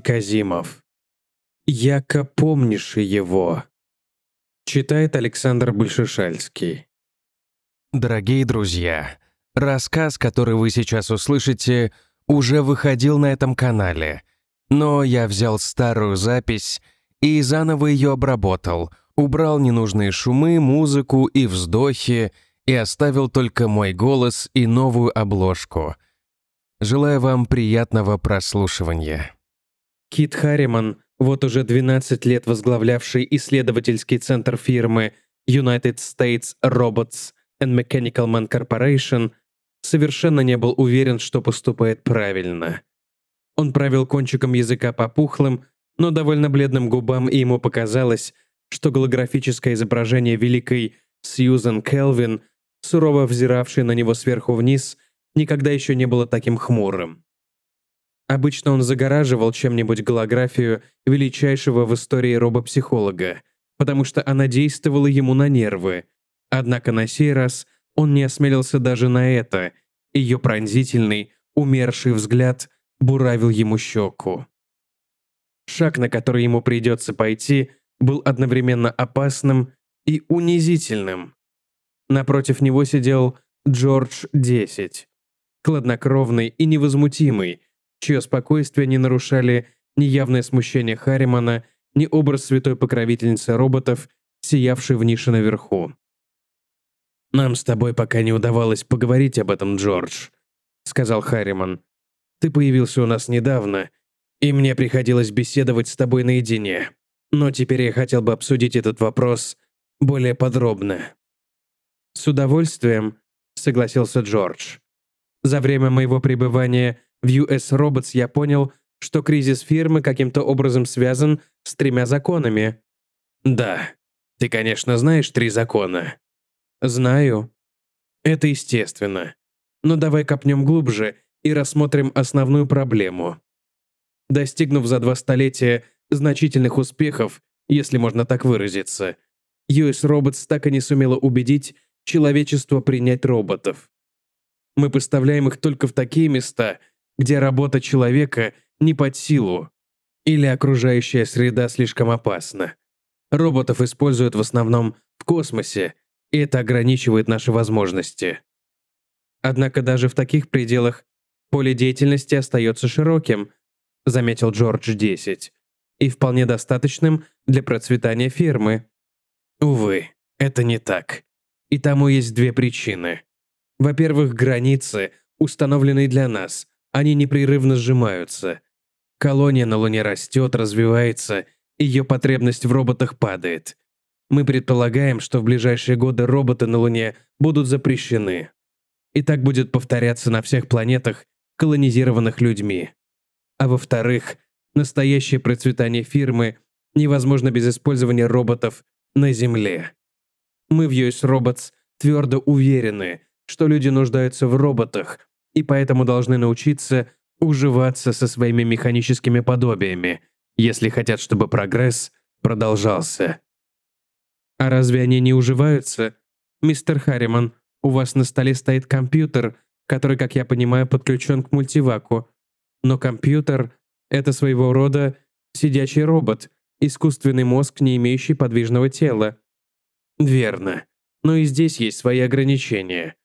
Казимов. «Яко помнишь его», читает Александр Большешальский. Дорогие друзья, рассказ, который вы сейчас услышите, уже выходил на этом канале, но я взял старую запись и заново ее обработал, убрал ненужные шумы, музыку и вздохи и оставил только мой голос и новую обложку. Желаю вам приятного прослушивания. Кит Харриман, вот уже 12 лет возглавлявший исследовательский центр фирмы United States Robots and Mechanical Man Corporation, совершенно не был уверен, что поступает правильно. Он правил кончиком языка по пухлым, но довольно бледным губам, и ему показалось, что голографическое изображение великой Сьюзен Келвин, сурово взиравшей на него сверху вниз, никогда еще не было таким хмурым. Обычно он загораживал чем-нибудь голографию величайшего в истории робопсихолога, потому что она действовала ему на нервы. Однако на сей раз он не осмелился даже на это. Ее пронзительный, умерший взгляд буравил ему щеку. Шаг, на который ему придется пойти, был одновременно опасным и унизительным. Напротив него сидел Джордж 10, кладнокровный и невозмутимый, чье спокойствие не нарушали ни явное смущение Харримана, ни образ святой покровительницы роботов, сиявший в нише наверху. «Нам с тобой пока не удавалось поговорить об этом, Джордж», — сказал Харриман. «Ты появился у нас недавно, и мне приходилось беседовать с тобой наедине. Но теперь я хотел бы обсудить этот вопрос более подробно». «С удовольствием», — согласился Джордж. «За время моего пребывания в US Robots я понял, что кризис фирмы каким-то образом связан с тремя законами. Да, ты, конечно, знаешь три закона. Знаю. Это естественно. Но давай копнем глубже и рассмотрим основную проблему. Достигнув за два столетия значительных успехов, если можно так выразиться, US Robots так и не сумела убедить человечество принять роботов. Мы поставляем их только в такие места – где работа человека не под силу или окружающая среда слишком опасна. Роботов используют в основном в космосе, и это ограничивает наши возможности. Однако даже в таких пределах поле деятельности остается широким, заметил Джордж-10, и вполне достаточным для процветания фирмы. Увы, это не так. И тому есть две причины. Во-первых, границы, установленные для нас, они непрерывно сжимаются. Колония на Луне растет, развивается, ее потребность в роботах падает. Мы предполагаем, что в ближайшие годы роботы на Луне будут запрещены. И так будет повторяться на всех планетах, колонизированных людьми. А во-вторых, настоящее процветание фирмы невозможно без использования роботов на Земле. Мы в US Robots твердо уверены, что люди нуждаются в роботах – и поэтому должны научиться уживаться со своими механическими подобиями, если хотят, чтобы прогресс продолжался. А разве они не уживаются? Мистер Харриман, у вас на столе стоит компьютер, который, как я понимаю, подключен к мультиваку. Но компьютер — это своего рода сидячий робот, искусственный мозг, не имеющий подвижного тела. Верно. Но и здесь есть свои ограничения.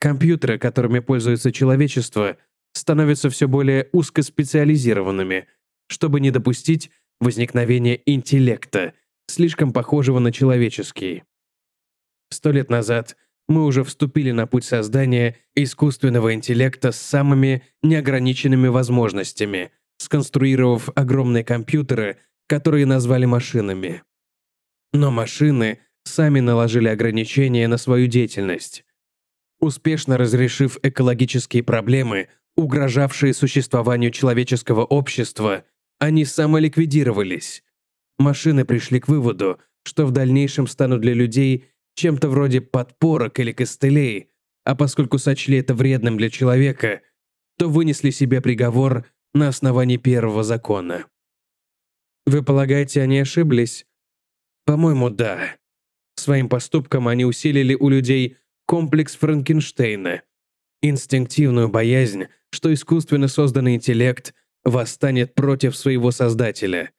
Компьютеры, которыми пользуется человечество, становятся все более узкоспециализированными, чтобы не допустить возникновения интеллекта, слишком похожего на человеческий. Сто лет назад мы уже вступили на путь создания искусственного интеллекта с самыми неограниченными возможностями, сконструировав огромные компьютеры, которые назвали машинами. Но машины сами наложили ограничения на свою деятельность, успешно разрешив экологические проблемы, угрожавшие существованию человеческого общества, они самоликвидировались. Машины пришли к выводу, что в дальнейшем станут для людей чем-то вроде подпорок или костылей, а поскольку сочли это вредным для человека, то вынесли себе приговор на основании первого закона. Вы полагаете, они ошиблись? По-моему, да. Своим поступком они усилили у людей комплекс Франкенштейна, инстинктивную боязнь, что искусственно созданный интеллект восстанет против своего создателя.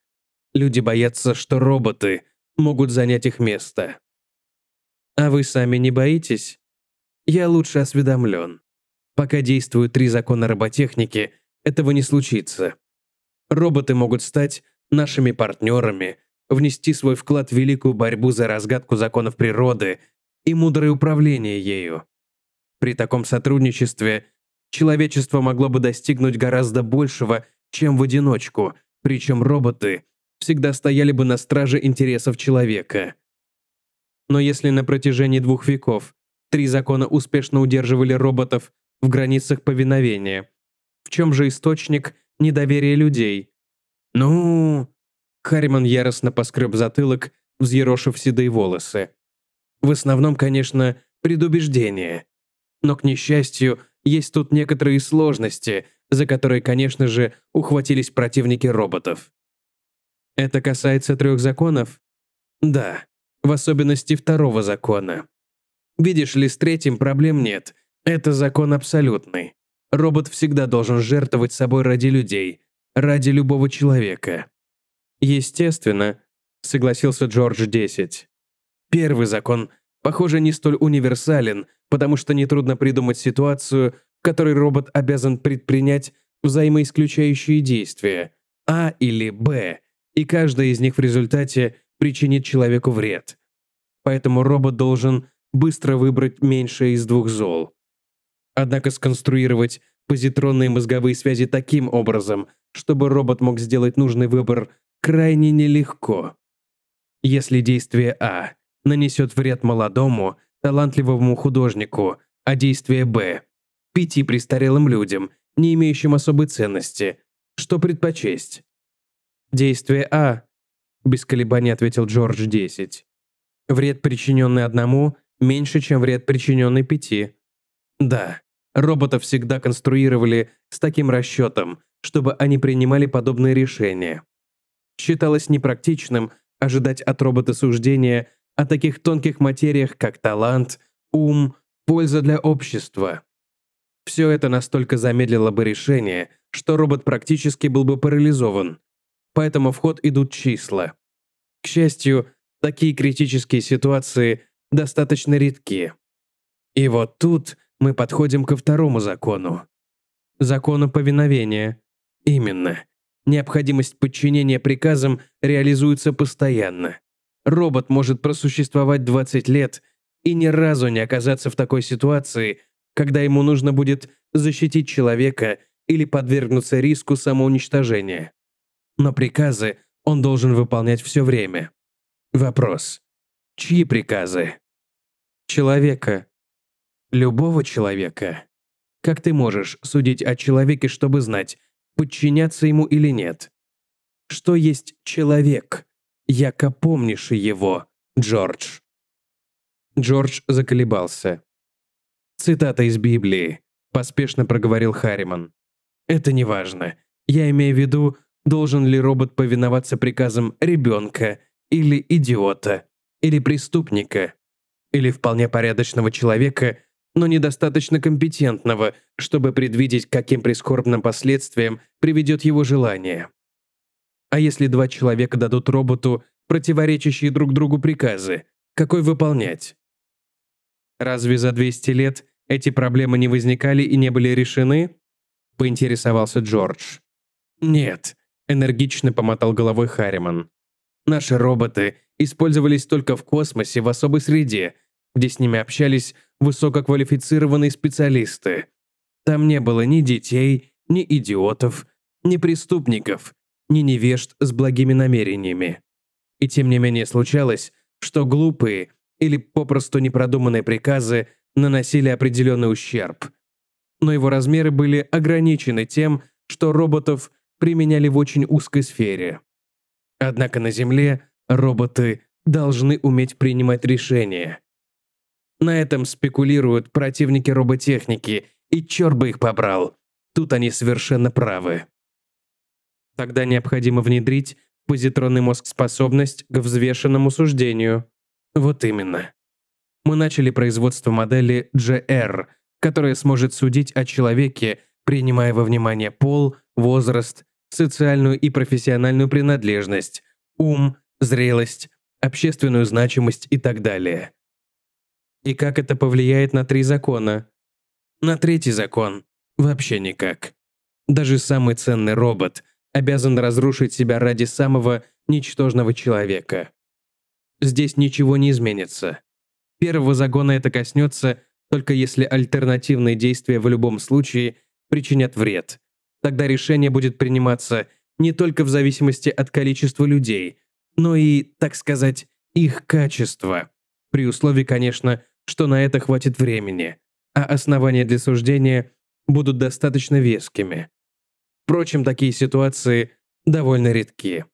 Люди боятся, что роботы могут занять их место. А вы сами не боитесь? Я лучше осведомлен. Пока действуют три закона роботехники, этого не случится. Роботы могут стать нашими партнерами, внести свой вклад в великую борьбу за разгадку законов природы и мудрое управление ею. При таком сотрудничестве человечество могло бы достигнуть гораздо большего, чем в одиночку, причем роботы всегда стояли бы на страже интересов человека. Но если на протяжении двух веков три закона успешно удерживали роботов в границах повиновения, в чем же источник недоверия людей? Ну... Харриман яростно поскреб затылок, взъерошив седые волосы. В основном, конечно, предубеждение. Но, к несчастью, есть тут некоторые сложности, за которые, конечно же, ухватились противники роботов. Это касается трех законов? Да, в особенности второго закона. Видишь ли, с третьим проблем нет. Это закон абсолютный. Робот всегда должен жертвовать собой ради людей, ради любого человека. Естественно, согласился Джордж 10. Первый закон, похоже, не столь универсален, потому что нетрудно придумать ситуацию, в которой робот обязан предпринять взаимоисключающие действия А или Б, и каждая из них в результате причинит человеку вред. Поэтому робот должен быстро выбрать меньшее из двух зол. Однако сконструировать позитронные мозговые связи таким образом, чтобы робот мог сделать нужный выбор, крайне нелегко. Если действие А нанесет вред молодому, талантливому художнику, а действие Б – пяти престарелым людям, не имеющим особой ценности. Что предпочесть? Действие А – без колебаний ответил Джордж 10. Вред, причиненный одному, меньше, чем вред, причиненный пяти. Да, роботов всегда конструировали с таким расчетом, чтобы они принимали подобные решения. Считалось непрактичным ожидать от робота суждения – о таких тонких материях, как талант, ум, польза для общества. Все это настолько замедлило бы решение, что робот практически был бы парализован. Поэтому в ход идут числа. К счастью, такие критические ситуации достаточно редки. И вот тут мы подходим ко второму закону. Закону повиновения. Именно. Необходимость подчинения приказам реализуется постоянно. Робот может просуществовать 20 лет и ни разу не оказаться в такой ситуации, когда ему нужно будет защитить человека или подвергнуться риску самоуничтожения. Но приказы он должен выполнять все время. Вопрос. Чьи приказы? Человека. Любого человека. Как ты можешь судить о человеке, чтобы знать, подчиняться ему или нет? Что есть человек? яко помнишь его, Джордж». Джордж заколебался. «Цитата из Библии», — поспешно проговорил Харриман. «Это не важно. Я имею в виду, должен ли робот повиноваться приказам ребенка или идиота, или преступника, или вполне порядочного человека, но недостаточно компетентного, чтобы предвидеть, каким прискорбным последствиям приведет его желание. А если два человека дадут роботу противоречащие друг другу приказы, какой выполнять? Разве за 200 лет эти проблемы не возникали и не были решены? Поинтересовался Джордж. Нет, энергично помотал головой Харриман. Наши роботы использовались только в космосе в особой среде, где с ними общались высококвалифицированные специалисты. Там не было ни детей, ни идиотов, ни преступников, ни невежд с благими намерениями. И тем не менее случалось, что глупые или попросту непродуманные приказы наносили определенный ущерб. Но его размеры были ограничены тем, что роботов применяли в очень узкой сфере. Однако на Земле роботы должны уметь принимать решения. На этом спекулируют противники роботехники, и черт бы их побрал. Тут они совершенно правы. Тогда необходимо внедрить позитронный мозг способность к взвешенному суждению. Вот именно. Мы начали производство модели GR, которая сможет судить о человеке, принимая во внимание пол, возраст, социальную и профессиональную принадлежность, ум, зрелость, общественную значимость и так далее. И как это повлияет на три закона? На третий закон вообще никак. Даже самый ценный робот обязан разрушить себя ради самого ничтожного человека. Здесь ничего не изменится. Первого загона это коснется, только если альтернативные действия в любом случае причинят вред. Тогда решение будет приниматься не только в зависимости от количества людей, но и, так сказать, их качества. При условии, конечно, что на это хватит времени, а основания для суждения будут достаточно вескими. Впрочем, такие ситуации довольно редки.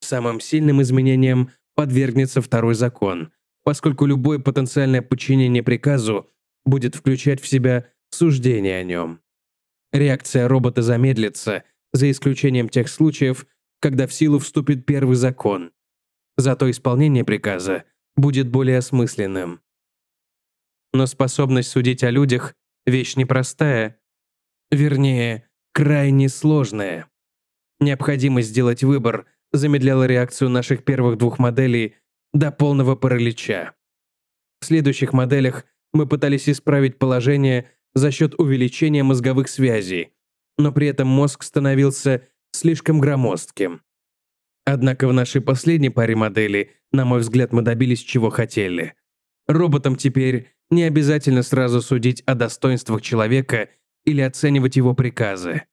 Самым сильным изменением подвергнется второй закон, поскольку любое потенциальное подчинение приказу будет включать в себя суждение о нем. Реакция робота замедлится, за исключением тех случаев, когда в силу вступит первый закон. Зато исполнение приказа будет более осмысленным. Но способность судить о людях – вещь непростая. Вернее, крайне сложное. Необходимость сделать выбор замедляла реакцию наших первых двух моделей до полного паралича. В следующих моделях мы пытались исправить положение за счет увеличения мозговых связей, но при этом мозг становился слишком громоздким. Однако в нашей последней паре моделей, на мой взгляд, мы добились чего хотели. Роботам теперь не обязательно сразу судить о достоинствах человека – или оценивать его приказы.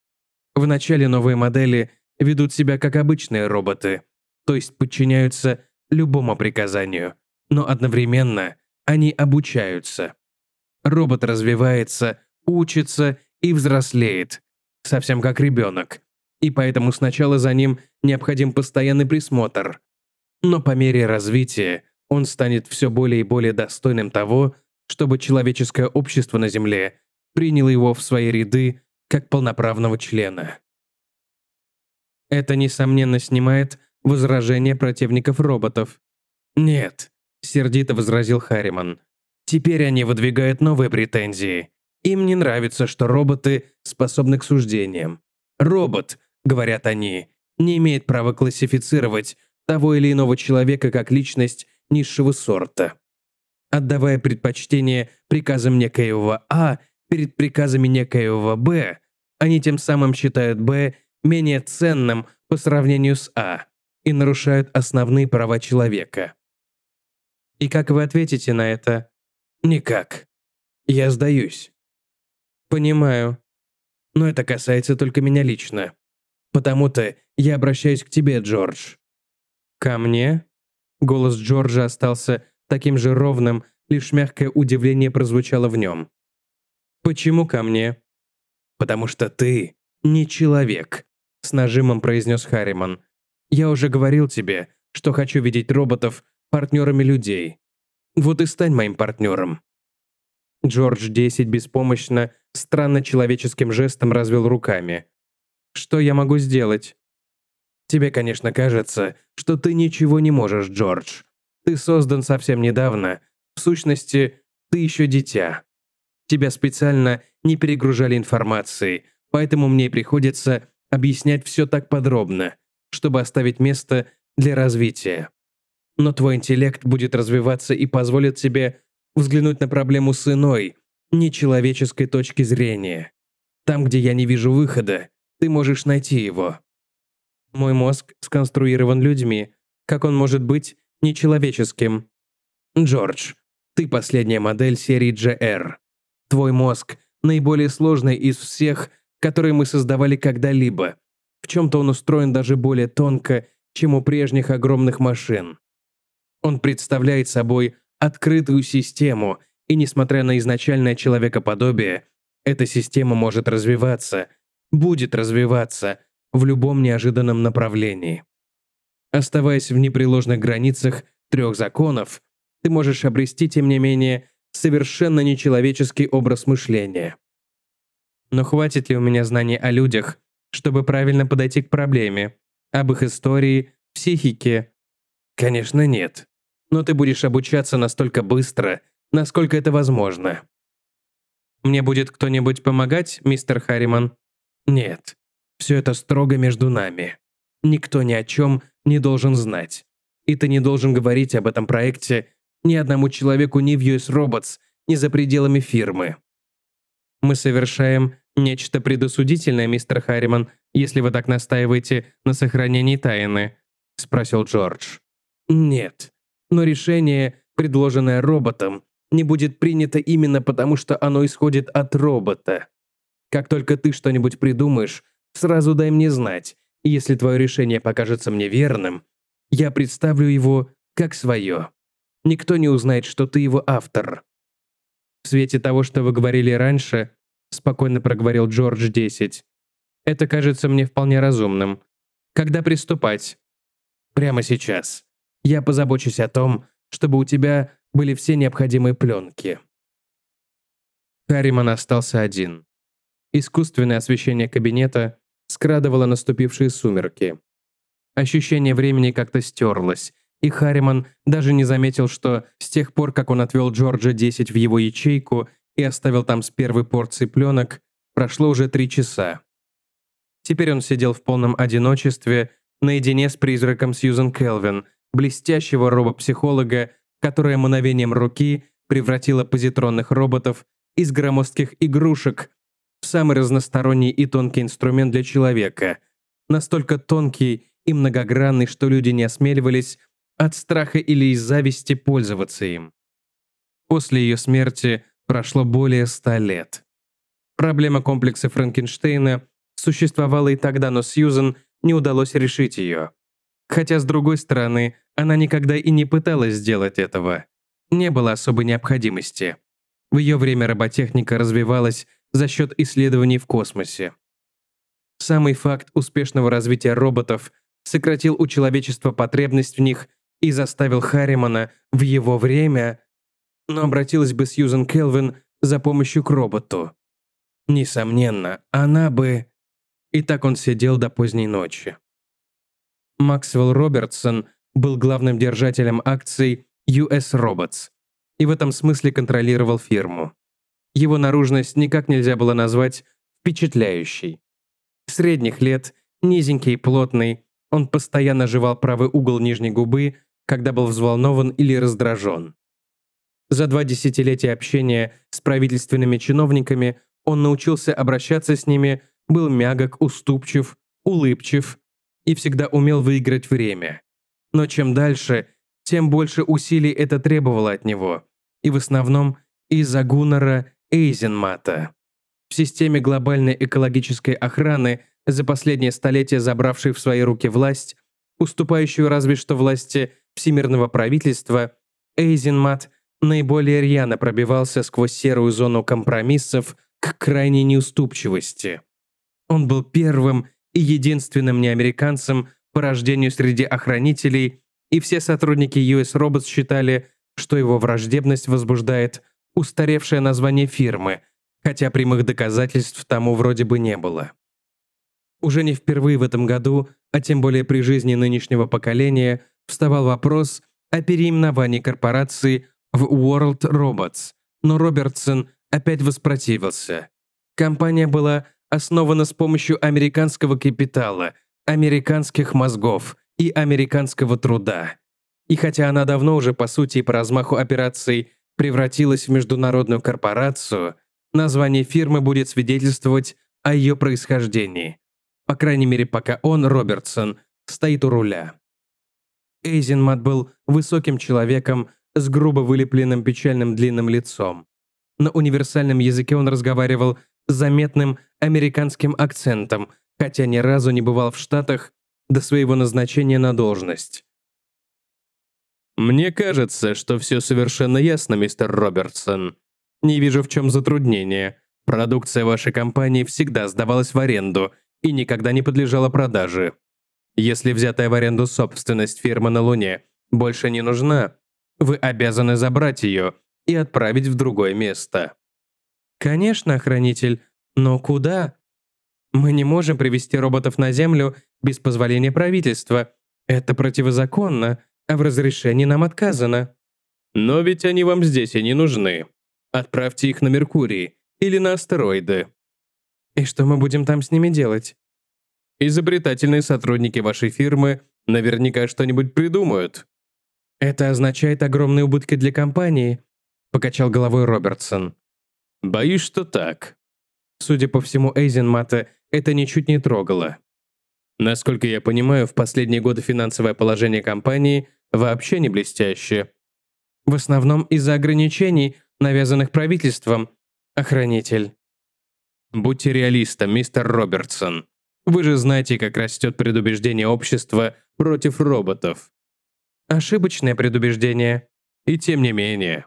В начале новые модели ведут себя как обычные роботы, то есть подчиняются любому приказанию, но одновременно они обучаются. Робот развивается, учится и взрослеет, совсем как ребенок, и поэтому сначала за ним необходим постоянный присмотр. Но по мере развития он станет все более и более достойным того, чтобы человеческое общество на Земле принял его в свои ряды как полноправного члена. Это, несомненно, снимает возражения противников роботов. «Нет», — сердито возразил Харриман. «Теперь они выдвигают новые претензии. Им не нравится, что роботы способны к суждениям. Робот, — говорят они, — не имеет права классифицировать того или иного человека как личность низшего сорта. Отдавая предпочтение приказам некоего А, перед приказами некоего Б, они тем самым считают Б менее ценным по сравнению с А и нарушают основные права человека. И как вы ответите на это? Никак. Я сдаюсь. Понимаю. Но это касается только меня лично. Потому-то я обращаюсь к тебе, Джордж. Ко мне? Голос Джорджа остался таким же ровным, лишь мягкое удивление прозвучало в нем. «Почему ко мне?» «Потому что ты не человек», — с нажимом произнес Харриман. «Я уже говорил тебе, что хочу видеть роботов партнерами людей. Вот и стань моим партнером». Джордж-10 беспомощно, странно человеческим жестом развел руками. «Что я могу сделать?» «Тебе, конечно, кажется, что ты ничего не можешь, Джордж. Ты создан совсем недавно. В сущности, ты еще дитя. Тебя специально не перегружали информацией, поэтому мне приходится объяснять все так подробно, чтобы оставить место для развития. Но твой интеллект будет развиваться и позволит тебе взглянуть на проблему с иной, нечеловеческой точки зрения. Там, где я не вижу выхода, ты можешь найти его. Мой мозг сконструирован людьми. Как он может быть нечеловеческим? Джордж, ты последняя модель серии GR. Твой мозг – наиболее сложный из всех, которые мы создавали когда-либо. В чем-то он устроен даже более тонко, чем у прежних огромных машин. Он представляет собой открытую систему, и несмотря на изначальное человекоподобие, эта система может развиваться, будет развиваться в любом неожиданном направлении. Оставаясь в непреложных границах трех законов, ты можешь обрести, тем не менее, совершенно нечеловеческий образ мышления. Но хватит ли у меня знаний о людях, чтобы правильно подойти к проблеме, об их истории, психике? Конечно, нет. Но ты будешь обучаться настолько быстро, насколько это возможно. Мне будет кто-нибудь помогать, мистер Харриман? Нет. Все это строго между нами. Никто ни о чем не должен знать. И ты не должен говорить об этом проекте ни одному человеку ни в US Robots, ни за пределами фирмы. Мы совершаем нечто предосудительное, мистер Харриман, если вы так настаиваете на сохранении тайны, спросил Джордж. Нет, но решение, предложенное роботом, не будет принято именно потому, что оно исходит от робота. Как только ты что-нибудь придумаешь, сразу дай мне знать, и если твое решение покажется мне верным, я представлю его как свое. Никто не узнает, что ты его автор». «В свете того, что вы говорили раньше», — спокойно проговорил Джордж 10. «Это кажется мне вполне разумным. Когда приступать?» «Прямо сейчас. Я позабочусь о том, чтобы у тебя были все необходимые пленки». Харриман остался один. Искусственное освещение кабинета скрадывало наступившие сумерки. Ощущение времени как-то стерлось, и Харриман даже не заметил, что с тех пор, как он отвел Джорджа 10 в его ячейку и оставил там с первой порции пленок, прошло уже три часа. Теперь он сидел в полном одиночестве, наедине с призраком Сьюзен Келвин, блестящего робопсихолога, которая мановением руки превратила позитронных роботов из громоздких игрушек в самый разносторонний и тонкий инструмент для человека, настолько тонкий и многогранный, что люди не осмеливались от страха или из зависти пользоваться им. После ее смерти прошло более ста лет. Проблема комплекса Франкенштейна существовала и тогда, но Сьюзен не удалось решить ее. Хотя, с другой стороны, она никогда и не пыталась сделать этого. Не было особой необходимости. В ее время роботехника развивалась за счет исследований в космосе. Самый факт успешного развития роботов сократил у человечества потребность в них и заставил Харримана в его время, но обратилась бы Сьюзен Келвин за помощью к роботу. Несомненно, она бы... И так он сидел до поздней ночи. Максвелл Робертсон был главным держателем акций US Robots и в этом смысле контролировал фирму. Его наружность никак нельзя было назвать впечатляющей. Средних лет, низенький и плотный, он постоянно жевал правый угол нижней губы когда был взволнован или раздражен. За два десятилетия общения с правительственными чиновниками он научился обращаться с ними, был мягок, уступчив, улыбчив и всегда умел выиграть время. Но чем дальше, тем больше усилий это требовало от него, и в основном из-за Гуннера Эйзенмата. В системе глобальной экологической охраны, за последнее столетие забравшей в свои руки власть, уступающую разве что власти всемирного правительства, Эйзенмат наиболее рьяно пробивался сквозь серую зону компромиссов к крайней неуступчивости. Он был первым и единственным неамериканцем по рождению среди охранителей, и все сотрудники US Robots считали, что его враждебность возбуждает устаревшее название фирмы, хотя прямых доказательств тому вроде бы не было. Уже не впервые в этом году, а тем более при жизни нынешнего поколения – вставал вопрос о переименовании корпорации в World Robots, но Робертсон опять воспротивился. Компания была основана с помощью американского капитала, американских мозгов и американского труда. И хотя она давно уже по сути и по размаху операций превратилась в международную корпорацию, название фирмы будет свидетельствовать о ее происхождении. По крайней мере, пока он, Робертсон, стоит у руля. Эйзенмат был высоким человеком с грубо вылепленным печальным длинным лицом. На универсальном языке он разговаривал с заметным американским акцентом, хотя ни разу не бывал в Штатах до своего назначения на должность. «Мне кажется, что все совершенно ясно, мистер Робертсон. Не вижу, в чем затруднение. Продукция вашей компании всегда сдавалась в аренду и никогда не подлежала продаже. Если взятая в аренду собственность фирмы на Луне больше не нужна, вы обязаны забрать ее и отправить в другое место. Конечно, хранитель, но куда? Мы не можем привести роботов на Землю без позволения правительства. Это противозаконно, а в разрешении нам отказано. Но ведь они вам здесь и не нужны. Отправьте их на Меркурий или на астероиды. И что мы будем там с ними делать? Изобретательные сотрудники вашей фирмы наверняка что-нибудь придумают. Это означает огромные убытки для компании, покачал головой Робертсон. Боюсь, что так. Судя по всему, Эйзенмата это ничуть не трогало. Насколько я понимаю, в последние годы финансовое положение компании вообще не блестящее. В основном из-за ограничений, навязанных правительством, охранитель. Будьте реалистом, мистер Робертсон. Вы же знаете, как растет предубеждение общества против роботов. Ошибочное предубеждение. И тем не менее.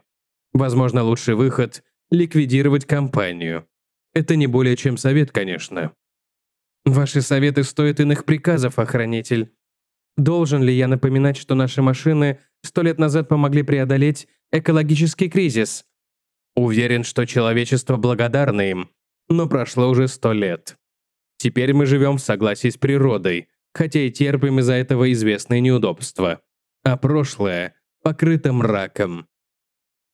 Возможно, лучший выход – ликвидировать компанию. Это не более чем совет, конечно. Ваши советы стоят иных приказов, охранитель. Должен ли я напоминать, что наши машины сто лет назад помогли преодолеть экологический кризис? Уверен, что человечество благодарно им, но прошло уже сто лет. Теперь мы живем в согласии с природой, хотя и терпим из-за этого известные неудобства. А прошлое покрыто мраком.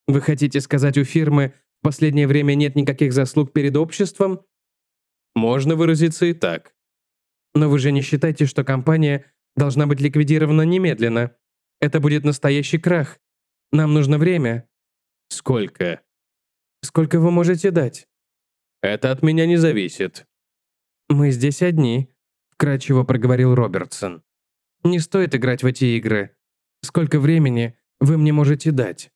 Вы хотите сказать, у фирмы в последнее время нет никаких заслуг перед обществом? Можно выразиться и так. Но вы же не считаете, что компания должна быть ликвидирована немедленно. Это будет настоящий крах. Нам нужно время. Сколько? Сколько вы можете дать? Это от меня не зависит. «Мы здесь одни», – вкрадчиво проговорил Робертсон. «Не стоит играть в эти игры. Сколько времени вы мне можете дать?»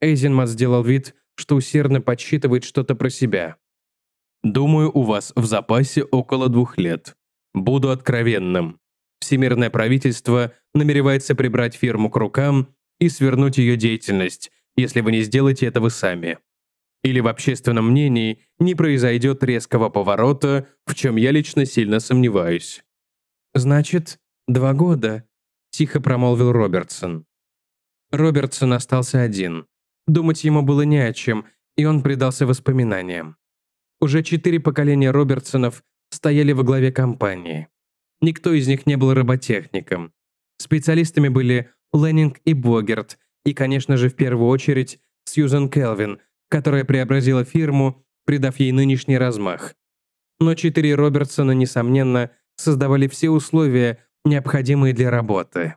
Эйзенмат сделал вид, что усердно подсчитывает что-то про себя. «Думаю, у вас в запасе около двух лет. Буду откровенным. Всемирное правительство намеревается прибрать фирму к рукам и свернуть ее деятельность, если вы не сделаете этого сами или в общественном мнении не произойдет резкого поворота, в чем я лично сильно сомневаюсь. «Значит, два года», – тихо промолвил Робертсон. Робертсон остался один. Думать ему было не о чем, и он предался воспоминаниям. Уже четыре поколения Робертсонов стояли во главе компании. Никто из них не был роботехником. Специалистами были Леннинг и Богерт, и, конечно же, в первую очередь, Сьюзен Келвин – которая преобразила фирму, придав ей нынешний размах. Но четыре Робертсона, несомненно, создавали все условия, необходимые для работы.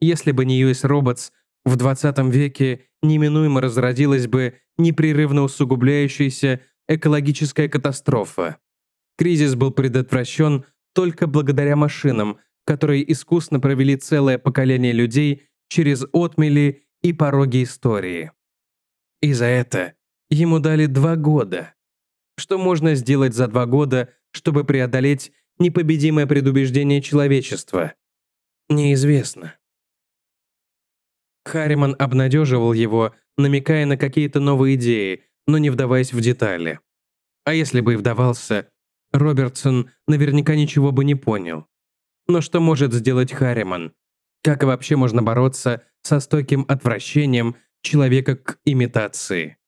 Если бы не US Robots, в 20 веке неминуемо разродилась бы непрерывно усугубляющаяся экологическая катастрофа. Кризис был предотвращен только благодаря машинам, которые искусно провели целое поколение людей через отмели и пороги истории. И за это ему дали два года. Что можно сделать за два года, чтобы преодолеть непобедимое предубеждение человечества? Неизвестно. Харриман обнадеживал его, намекая на какие-то новые идеи, но не вдаваясь в детали. А если бы и вдавался, Робертсон наверняка ничего бы не понял. Но что может сделать Харриман? Как вообще можно бороться со стойким отвращением человека к имитации.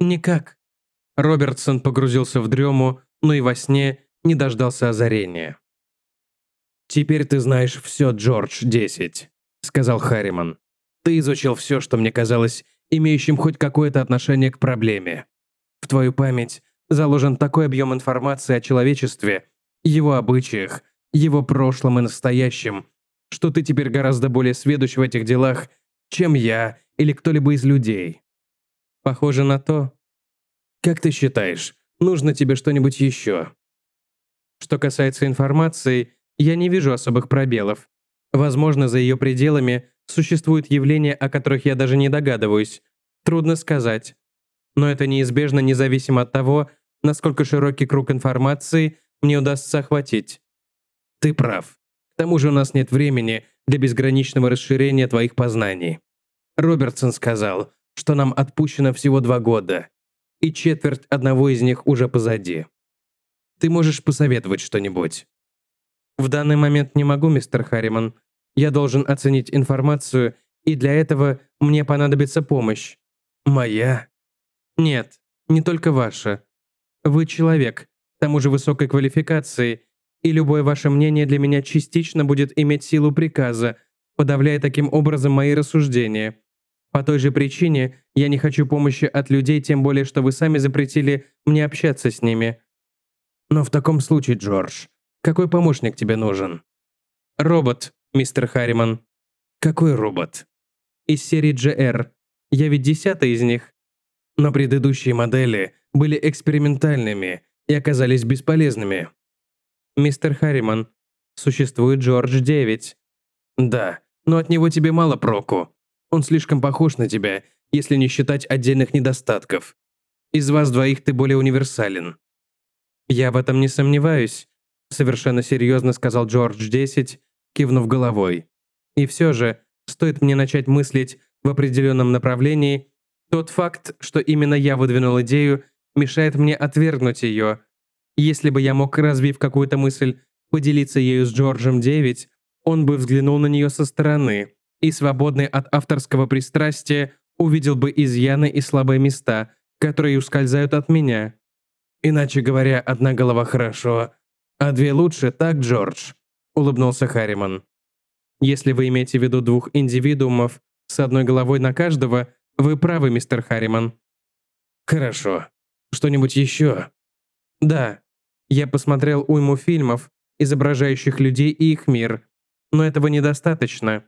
Никак. Робертсон погрузился в дрему, но и во сне не дождался озарения. «Теперь ты знаешь все, Джордж, 10», — сказал Харриман. «Ты изучил все, что мне казалось имеющим хоть какое-то отношение к проблеме. В твою память заложен такой объем информации о человечестве, его обычаях, его прошлом и настоящем, что ты теперь гораздо более сведущ в этих делах, чем я или кто-либо из людей. Похоже на то. Как ты считаешь, нужно тебе что-нибудь еще? Что касается информации, я не вижу особых пробелов. Возможно, за ее пределами существуют явления, о которых я даже не догадываюсь. Трудно сказать. Но это неизбежно независимо от того, насколько широкий круг информации мне удастся охватить. Ты прав. К тому же у нас нет времени для безграничного расширения твоих познаний. Робертсон сказал, что нам отпущено всего два года, и четверть одного из них уже позади. Ты можешь посоветовать что-нибудь? В данный момент не могу, мистер Харриман. Я должен оценить информацию, и для этого мне понадобится помощь. Моя? Нет, не только ваша. Вы человек, к тому же высокой квалификации, и любое ваше мнение для меня частично будет иметь силу приказа, подавляя таким образом мои рассуждения. По той же причине я не хочу помощи от людей, тем более, что вы сами запретили мне общаться с ними. Но в таком случае, Джордж, какой помощник тебе нужен? Робот, мистер Харриман. Какой робот? Из серии GR. Я ведь десятый из них. Но предыдущие модели были экспериментальными и оказались бесполезными. Мистер Харриман, существует Джордж 9. Да, но от него тебе мало проку. Он слишком похож на тебя, если не считать отдельных недостатков. Из вас двоих ты более универсален». «Я в этом не сомневаюсь», — совершенно серьезно сказал Джордж-10, кивнув головой. «И все же, стоит мне начать мыслить в определенном направлении, тот факт, что именно я выдвинул идею, мешает мне отвергнуть ее. Если бы я мог, развив какую-то мысль, поделиться ею с Джорджем-9, он бы взглянул на нее со стороны и, свободный от авторского пристрастия, увидел бы изъяны и слабые места, которые ускользают от меня. Иначе говоря, одна голова хорошо, а две лучше, так, Джордж?» — улыбнулся Харриман. «Если вы имеете в виду двух индивидуумов с одной головой на каждого, вы правы, мистер Харриман». «Хорошо. Что-нибудь еще?» «Да. Я посмотрел уйму фильмов, изображающих людей и их мир, но этого недостаточно.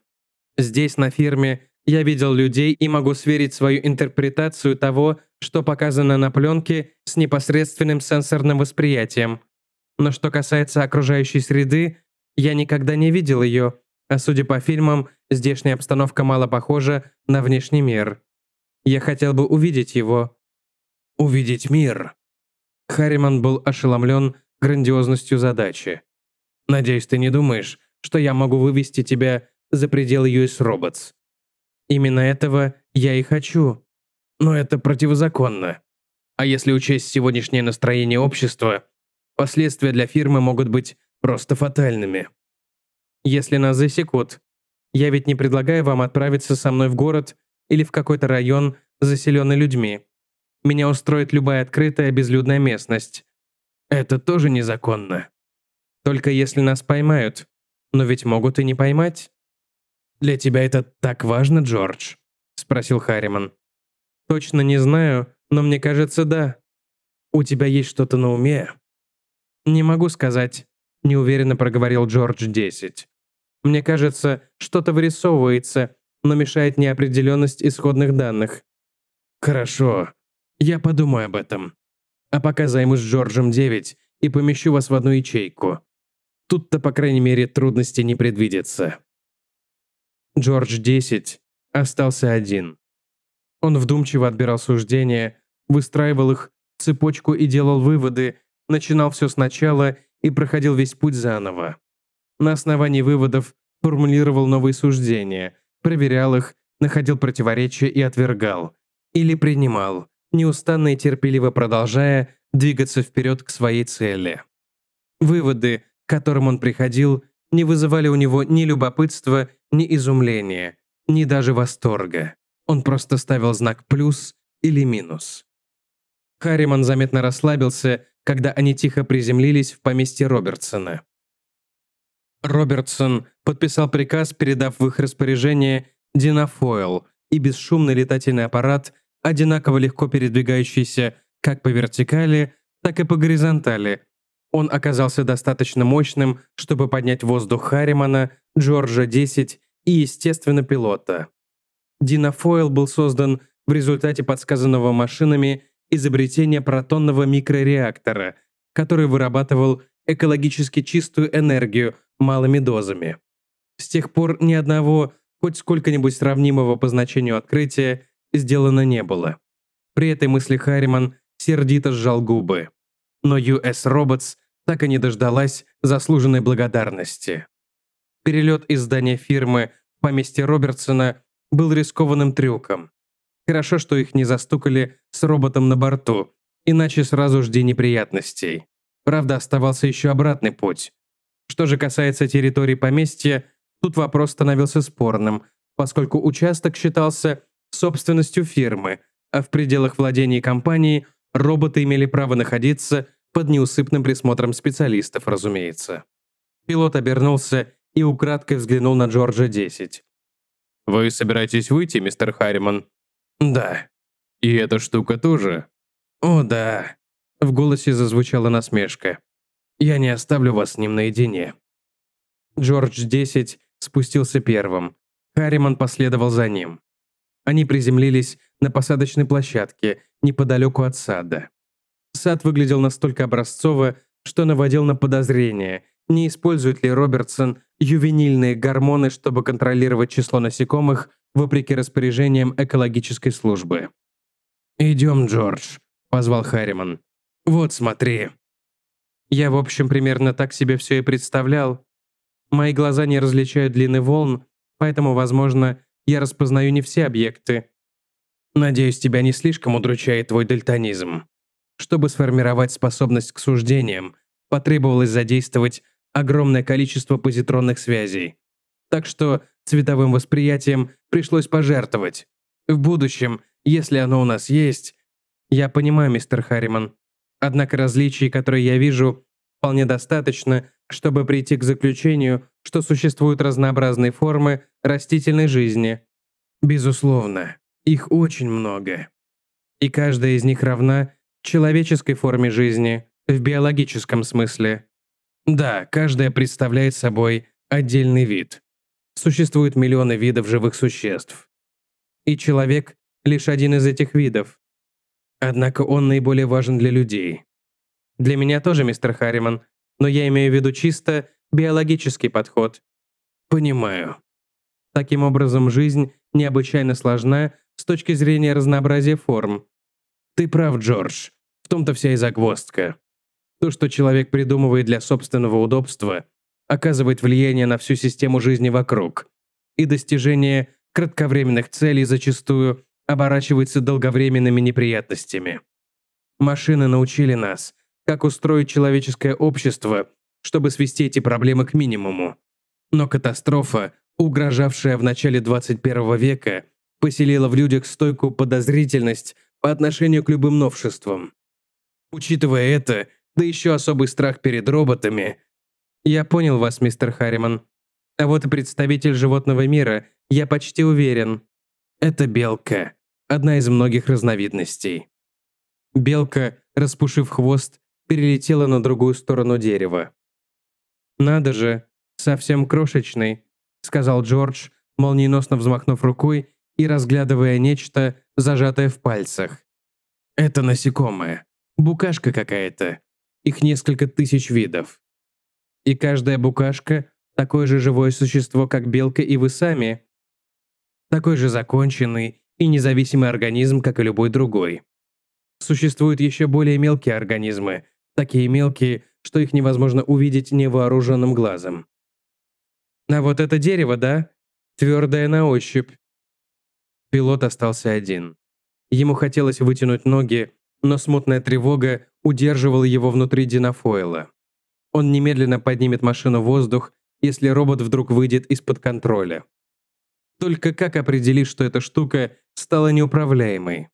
Здесь, на фирме, я видел людей и могу сверить свою интерпретацию того, что показано на пленке, с непосредственным сенсорным восприятием. Но что касается окружающей среды, я никогда не видел ее, а судя по фильмам, здешняя обстановка мало похожа на внешний мир. Я хотел бы увидеть его. Увидеть мир. Харриман был ошеломлен грандиозностью задачи. «Надеюсь, ты не думаешь, что я могу вывести тебя за пределы US Robots. Именно этого я и хочу. Но это противозаконно. А если учесть сегодняшнее настроение общества, последствия для фирмы могут быть просто фатальными. Если нас засекут, я ведь не предлагаю вам отправиться со мной в город или в какой-то район, заселенный людьми. Меня устроит любая открытая безлюдная местность. Это тоже незаконно. Только если нас поймают. Но ведь могут и не поймать. «Для тебя это так важно, Джордж?» — спросил Харриман. «Точно не знаю, но мне кажется, да. У тебя есть что-то на уме?» «Не могу сказать», — неуверенно проговорил Джордж 10. «Мне кажется, что-то вырисовывается, но мешает неопределенность исходных данных». «Хорошо. Я подумаю об этом. А пока займусь Джорджем 9 и помещу вас в одну ячейку. Тут-то, по крайней мере, трудностей не предвидится». Джордж-10 остался один. Он вдумчиво отбирал суждения, выстраивал их в цепочку и делал выводы, начинал все сначала и проходил весь путь заново. На основании выводов формулировал новые суждения, проверял их, находил противоречия и отвергал. Или принимал, неустанно и терпеливо продолжая двигаться вперед к своей цели. Выводы, к которым он приходил, не вызывали у него ни любопытства, ни изумления, ни даже восторга. Он просто ставил знак «плюс» или «минус». Харриман заметно расслабился, когда они тихо приземлились в поместье Робертсона. Робертсон подписал приказ, передав в их распоряжение динофойл и бесшумный летательный аппарат, одинаково легко передвигающийся как по вертикали, так и по горизонтали, он оказался достаточно мощным, чтобы поднять воздух Харримана, Джорджа-10 и, естественно, пилота. Динофойл был создан в результате подсказанного машинами изобретения протонного микрореактора, который вырабатывал экологически чистую энергию малыми дозами. С тех пор ни одного, хоть сколько-нибудь сравнимого по значению открытия, сделано не было. При этой мысли Харриман сердито сжал губы. Но US Robots так и не дождалась заслуженной благодарности. Перелет из здания фирмы в поместье Робертсона был рискованным трюком. Хорошо, что их не застукали с роботом на борту, иначе сразу жди неприятностей. Правда, оставался еще обратный путь. Что же касается территории поместья, тут вопрос становился спорным, поскольку участок считался собственностью фирмы, а в пределах владений компании роботы имели право находиться под неусыпным присмотром специалистов, разумеется. Пилот обернулся и украдкой взглянул на Джорджа 10. «Вы собираетесь выйти, мистер Харриман?» «Да». «И эта штука тоже?» «О, да». В голосе зазвучала насмешка. «Я не оставлю вас с ним наедине». Джордж 10 спустился первым. Харриман последовал за ним. Они приземлились на посадочной площадке неподалеку от сада сад выглядел настолько образцово, что наводил на подозрение, не использует ли Робертсон ювенильные гормоны, чтобы контролировать число насекомых, вопреки распоряжениям экологической службы. «Идем, Джордж», — позвал Харриман. «Вот смотри». Я, в общем, примерно так себе все и представлял. Мои глаза не различают длины волн, поэтому, возможно, я распознаю не все объекты. Надеюсь, тебя не слишком удручает твой дальтонизм. Чтобы сформировать способность к суждениям, потребовалось задействовать огромное количество позитронных связей. Так что цветовым восприятием пришлось пожертвовать. В будущем, если оно у нас есть... Я понимаю, мистер Харриман. Однако различий, которые я вижу, вполне достаточно, чтобы прийти к заключению, что существуют разнообразные формы растительной жизни. Безусловно, их очень много. И каждая из них равна человеческой форме жизни, в биологическом смысле. Да, каждая представляет собой отдельный вид. Существуют миллионы видов живых существ. И человек – лишь один из этих видов. Однако он наиболее важен для людей. Для меня тоже, мистер Харриман, но я имею в виду чисто биологический подход. Понимаю. Таким образом, жизнь необычайно сложна с точки зрения разнообразия форм, ты прав, Джордж. В том-то вся и загвоздка. То, что человек придумывает для собственного удобства, оказывает влияние на всю систему жизни вокруг. И достижение кратковременных целей зачастую оборачивается долговременными неприятностями. Машины научили нас, как устроить человеческое общество, чтобы свести эти проблемы к минимуму. Но катастрофа, угрожавшая в начале 21 века, поселила в людях стойкую подозрительность по отношению к любым новшествам. Учитывая это, да еще особый страх перед роботами. Я понял вас, мистер Харриман. А вот и представитель животного мира, я почти уверен. Это белка, одна из многих разновидностей. Белка, распушив хвост, перелетела на другую сторону дерева. «Надо же, совсем крошечный», — сказал Джордж, молниеносно взмахнув рукой и разглядывая нечто, зажатое в пальцах. Это насекомое. Букашка какая-то. Их несколько тысяч видов. И каждая букашка – такое же живое существо, как белка и вы сами. Такой же законченный и независимый организм, как и любой другой. Существуют еще более мелкие организмы, такие мелкие, что их невозможно увидеть невооруженным глазом. А вот это дерево, да? Твердое на ощупь, Пилот остался один. Ему хотелось вытянуть ноги, но смутная тревога удерживала его внутри динофойла. Он немедленно поднимет машину в воздух, если робот вдруг выйдет из-под контроля. Только как определить, что эта штука стала неуправляемой?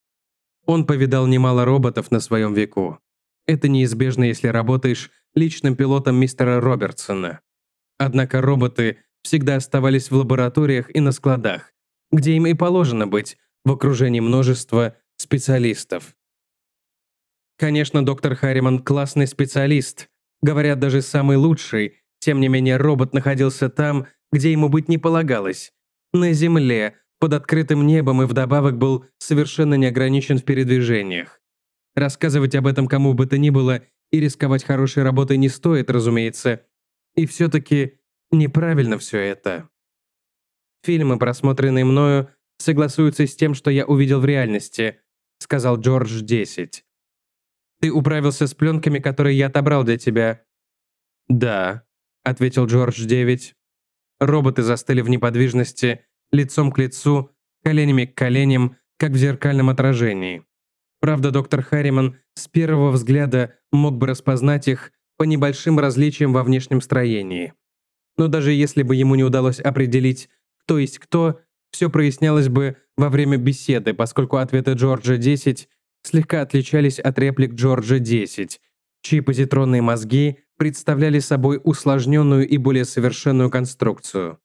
Он повидал немало роботов на своем веку. Это неизбежно, если работаешь личным пилотом мистера Робертсона. Однако роботы всегда оставались в лабораториях и на складах, где им и положено быть, в окружении множества специалистов. Конечно, доктор Харриман классный специалист, говорят, даже самый лучший, тем не менее робот находился там, где ему быть не полагалось, на Земле, под открытым небом и вдобавок был совершенно не ограничен в передвижениях. Рассказывать об этом кому бы то ни было и рисковать хорошей работой не стоит, разумеется. И все-таки неправильно все это. Фильмы, просмотренные мною, согласуются с тем, что я увидел в реальности», — сказал Джордж 10. «Ты управился с пленками, которые я отобрал для тебя». «Да», — ответил Джордж 9. Роботы застыли в неподвижности, лицом к лицу, коленями к коленям, как в зеркальном отражении. Правда, доктор Харриман с первого взгляда мог бы распознать их по небольшим различиям во внешнем строении. Но даже если бы ему не удалось определить то есть кто, все прояснялось бы во время беседы, поскольку ответы Джорджа-10 слегка отличались от реплик Джорджа-10, чьи позитронные мозги представляли собой усложненную и более совершенную конструкцию.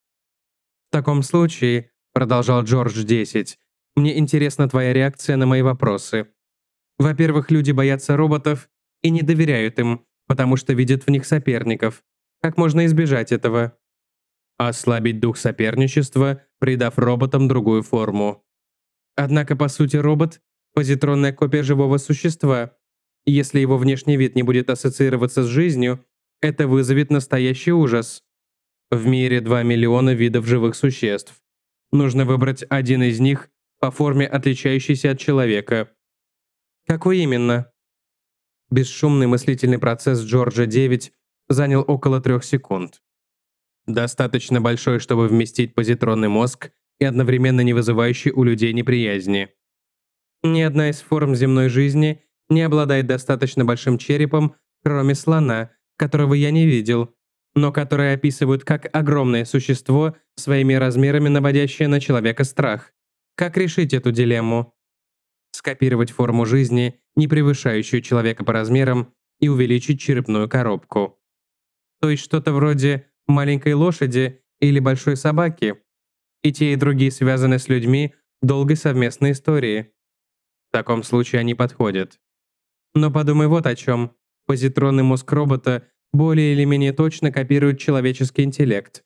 «В таком случае», — продолжал Джордж-10, «мне интересна твоя реакция на мои вопросы. Во-первых, люди боятся роботов и не доверяют им, потому что видят в них соперников. Как можно избежать этого?» ослабить дух соперничества, придав роботам другую форму. Однако, по сути, робот – позитронная копия живого существа. Если его внешний вид не будет ассоциироваться с жизнью, это вызовет настоящий ужас. В мире 2 миллиона видов живых существ. Нужно выбрать один из них по форме, отличающейся от человека. Какой именно? Бесшумный мыслительный процесс Джорджа 9 занял около трех секунд достаточно большой, чтобы вместить позитронный мозг и одновременно не вызывающий у людей неприязни. Ни одна из форм земной жизни не обладает достаточно большим черепом, кроме слона, которого я не видел, но который описывают как огромное существо, своими размерами наводящее на человека страх. Как решить эту дилемму? Скопировать форму жизни, не превышающую человека по размерам, и увеличить черепную коробку. То есть что-то вроде маленькой лошади или большой собаки. И те, и другие связаны с людьми долгой совместной историей. В таком случае они подходят. Но подумай вот о чем. Позитронный мозг робота более или менее точно копирует человеческий интеллект.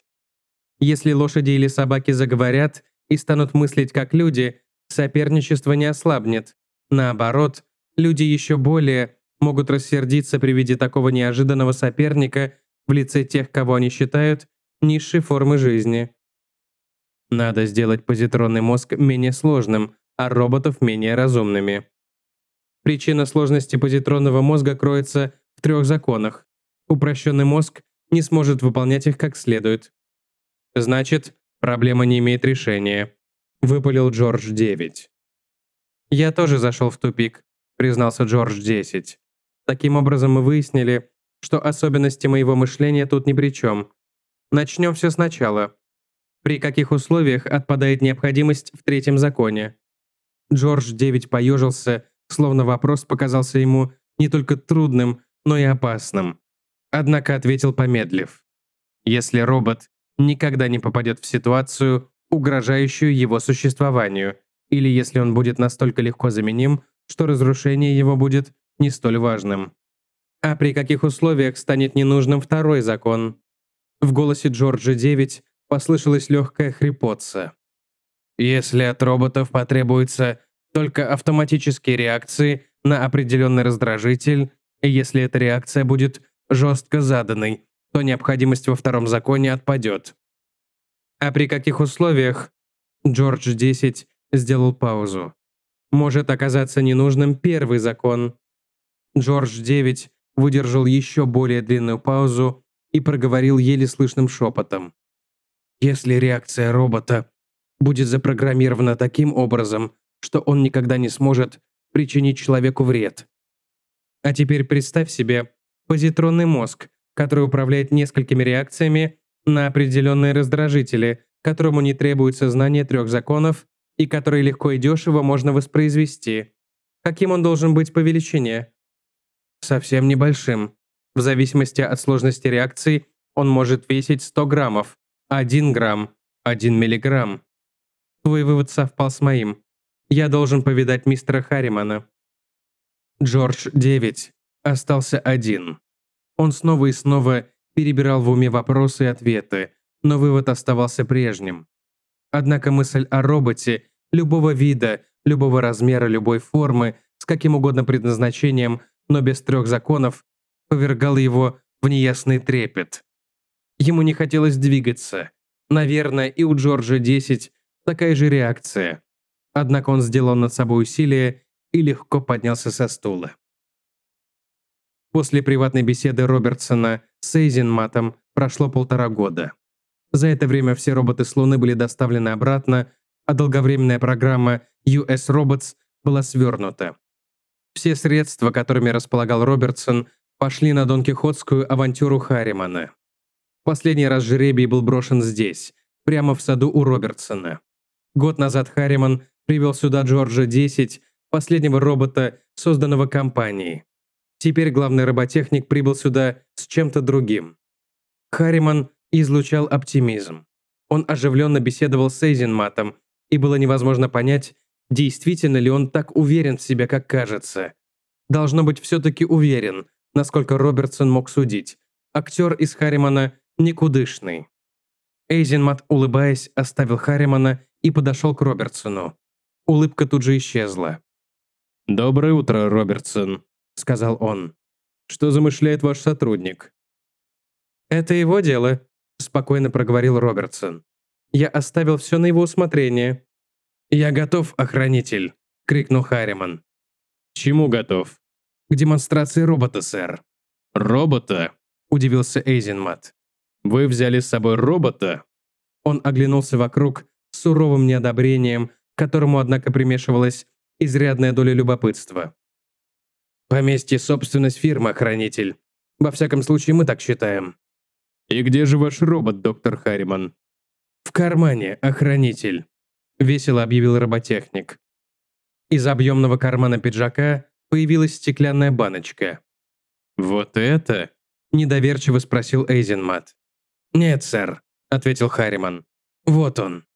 Если лошади или собаки заговорят и станут мыслить как люди, соперничество не ослабнет. Наоборот, люди еще более могут рассердиться при виде такого неожиданного соперника в лице тех, кого они считают низшей формы жизни. Надо сделать позитронный мозг менее сложным, а роботов менее разумными. Причина сложности позитронного мозга кроется в трех законах. Упрощенный мозг не сможет выполнять их как следует. Значит, проблема не имеет решения. Выпалил Джордж 9. Я тоже зашел в тупик, признался Джордж 10. Таким образом мы выяснили, что особенности моего мышления тут ни при чем. Начнем все сначала. При каких условиях отпадает необходимость в третьем законе? Джордж 9 поежился, словно вопрос показался ему не только трудным, но и опасным. Однако ответил помедлив. Если робот никогда не попадет в ситуацию, угрожающую его существованию, или если он будет настолько легко заменим, что разрушение его будет не столь важным а при каких условиях станет ненужным второй закон. В голосе Джорджа 9 послышалась легкая хрипотца. Если от роботов потребуется только автоматические реакции на определенный раздражитель, если эта реакция будет жестко заданной, то необходимость во втором законе отпадет. А при каких условиях? Джордж 10 сделал паузу. Может оказаться ненужным первый закон. Джордж 9 выдержал еще более длинную паузу и проговорил еле слышным шепотом. «Если реакция робота будет запрограммирована таким образом, что он никогда не сможет причинить человеку вред. А теперь представь себе позитронный мозг, который управляет несколькими реакциями на определенные раздражители, которому не требуется знание трех законов и который легко и дешево можно воспроизвести. Каким он должен быть по величине? совсем небольшим. В зависимости от сложности реакции он может весить 100 граммов, 1 грамм, 1 миллиграмм. Твой вывод совпал с моим. Я должен повидать мистера Харримана. Джордж 9 остался один. Он снова и снова перебирал в уме вопросы и ответы, но вывод оставался прежним. Однако мысль о роботе любого вида, любого размера, любой формы, с каким угодно предназначением но без трех законов, повергало его в неясный трепет. Ему не хотелось двигаться. Наверное, и у Джорджа 10 такая же реакция. Однако он сделал над собой усилие и легко поднялся со стула. После приватной беседы Робертсона с Эйзенматом прошло полтора года. За это время все роботы с Луны были доставлены обратно, а долговременная программа US Robots была свернута. Все средства, которыми располагал Робертсон, пошли на Дон Кихотскую авантюру Харримана. Последний раз жребий был брошен здесь, прямо в саду у Робертсона. Год назад Харриман привел сюда Джорджа 10, последнего робота, созданного компанией. Теперь главный роботехник прибыл сюда с чем-то другим. Харриман излучал оптимизм. Он оживленно беседовал с Эйзенматом, и было невозможно понять, Действительно ли он так уверен в себе, как кажется? Должно быть, все-таки уверен, насколько Робертсон мог судить. Актер из Харримана никудышный. Эйзенмат, улыбаясь, оставил Харримана и подошел к Робертсону. Улыбка тут же исчезла. «Доброе утро, Робертсон», — сказал он. «Что замышляет ваш сотрудник?» «Это его дело», — спокойно проговорил Робертсон. «Я оставил все на его усмотрение. «Я готов, охранитель!» – крикнул Харриман. «Чему готов?» «К демонстрации робота, сэр». «Робота?» – удивился Эйзенмат. «Вы взяли с собой робота?» Он оглянулся вокруг с суровым неодобрением, которому, однако, примешивалась изрядная доля любопытства. «Поместье – собственность фирмы, охранитель. Во всяком случае, мы так считаем». «И где же ваш робот, доктор Харриман?» «В кармане, охранитель» весело объявил роботехник. Из объемного кармана пиджака появилась стеклянная баночка. «Вот это?» – недоверчиво спросил Эйзенмат. «Нет, сэр», – ответил Харриман. «Вот он».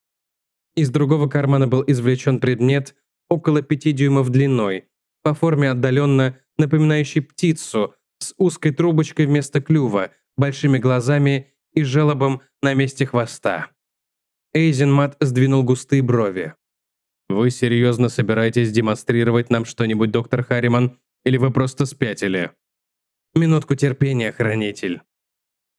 Из другого кармана был извлечен предмет около пяти дюймов длиной, по форме отдаленно напоминающий птицу, с узкой трубочкой вместо клюва, большими глазами и желобом на месте хвоста. Эйзенмат сдвинул густые брови. «Вы серьезно собираетесь демонстрировать нам что-нибудь, доктор Харриман, или вы просто спятили?» «Минутку терпения, хранитель».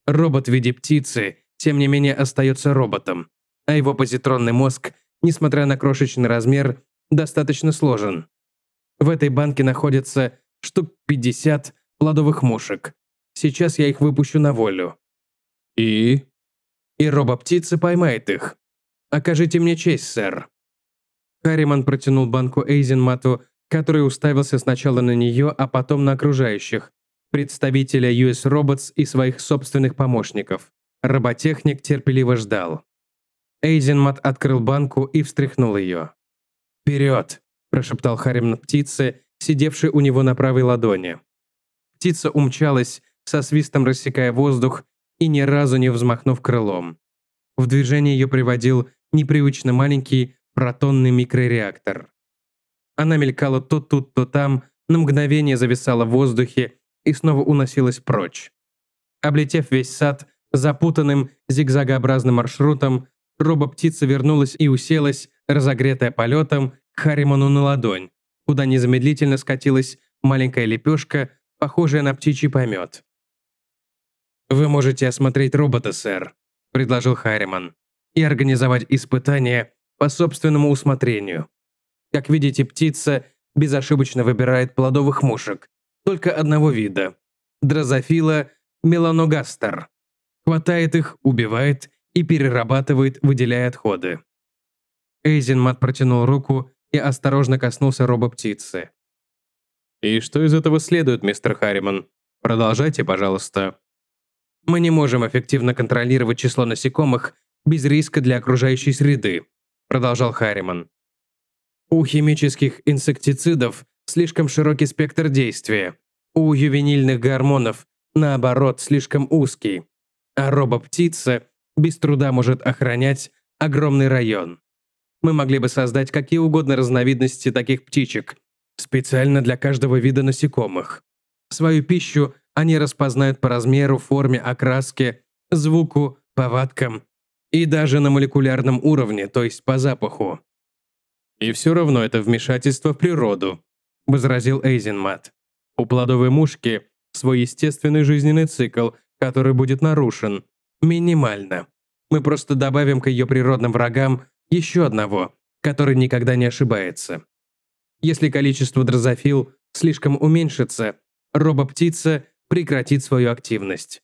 Робот в виде птицы, тем не менее, остается роботом, а его позитронный мозг, несмотря на крошечный размер, достаточно сложен. В этой банке находится штук 50 плодовых мушек. Сейчас я их выпущу на волю. И? И робо-птица поймает их. «Окажите мне честь, сэр». Харриман протянул банку Эйзенмату, который уставился сначала на нее, а потом на окружающих, представителя US Robots и своих собственных помощников. Роботехник терпеливо ждал. Эйзенмат открыл банку и встряхнул ее. «Вперед!» – прошептал Харриман птице, сидевшей у него на правой ладони. Птица умчалась, со свистом рассекая воздух и ни разу не взмахнув крылом. В движение ее приводил непривычно маленький протонный микрореактор. Она мелькала то тут, то там, на мгновение зависала в воздухе и снова уносилась прочь. Облетев весь сад запутанным зигзагообразным маршрутом, робо-птица вернулась и уселась, разогретая полетом, к Харриману на ладонь, куда незамедлительно скатилась маленькая лепешка, похожая на птичий помет. «Вы можете осмотреть робота, сэр», — предложил Харриман и организовать испытания по собственному усмотрению. Как видите, птица безошибочно выбирает плодовых мушек, только одного вида – дрозофила меланогастер. Хватает их, убивает и перерабатывает, выделяя отходы. Эйзенмат протянул руку и осторожно коснулся роба птицы. «И что из этого следует, мистер Харриман? Продолжайте, пожалуйста». «Мы не можем эффективно контролировать число насекомых, без риска для окружающей среды», продолжал Харриман. У химических инсектицидов слишком широкий спектр действия, у ювенильных гормонов, наоборот, слишком узкий, а птица без труда может охранять огромный район. Мы могли бы создать какие угодно разновидности таких птичек, специально для каждого вида насекомых. Свою пищу они распознают по размеру, форме, окраске, звуку, повадкам и даже на молекулярном уровне, то есть по запаху. «И все равно это вмешательство в природу», – возразил Эйзенмат. «У плодовой мушки свой естественный жизненный цикл, который будет нарушен. Минимально. Мы просто добавим к ее природным врагам еще одного, который никогда не ошибается. Если количество дрозофил слишком уменьшится, робоптица прекратит свою активность.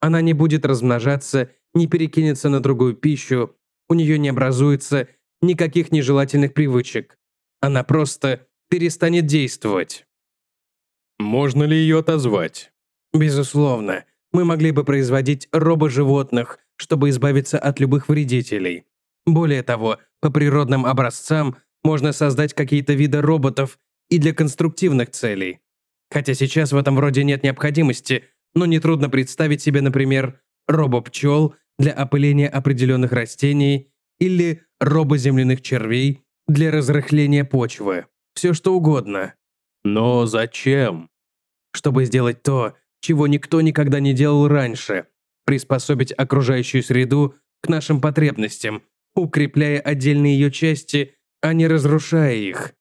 Она не будет размножаться не перекинется на другую пищу, у нее не образуется никаких нежелательных привычек. Она просто перестанет действовать. Можно ли ее отозвать? Безусловно. Мы могли бы производить робо-животных, чтобы избавиться от любых вредителей. Более того, по природным образцам можно создать какие-то виды роботов и для конструктивных целей. Хотя сейчас в этом вроде нет необходимости, но нетрудно представить себе, например, робопчел для опыления определенных растений или робоземляных червей для разрыхления почвы. Все что угодно. Но зачем? Чтобы сделать то, чего никто никогда не делал раньше. Приспособить окружающую среду к нашим потребностям, укрепляя отдельные ее части, а не разрушая их.